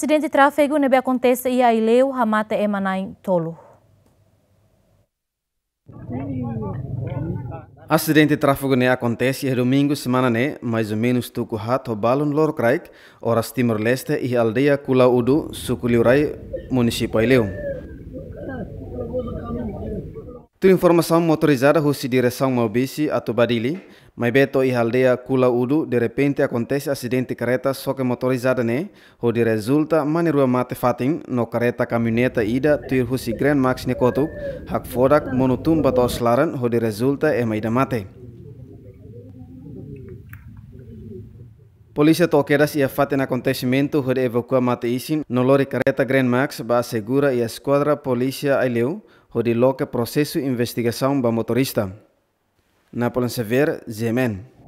acidente de tráfego nebe acontece e aí leu hamate emanai tolo. Acidente de tráfego ne acontece e domingo semana ne, mais ou menos tuku hat balon lor kraik, horas timor leste e aldeia Kula Udu, Sukuliurai, município Ileu. Tu informação motorizada rusi direção Maubisi atau Badili, Mai Beto i haldea Kula Udu, de repente acontece acidente kereta só que motorizada ho di resulta rua mate fatin no kereta kamioneta ida tuir husi Grand Max ne kotuk hak fodak monutum bato slaran di resulta e mai da mate. tokeras toqueiras e afata no acontecimento di evacua mate isin no lori kereta Grand Max ba segura ia a polisia aileu ho di loke prosesu investigação ba motorista. Napoleon Severe, Zemen.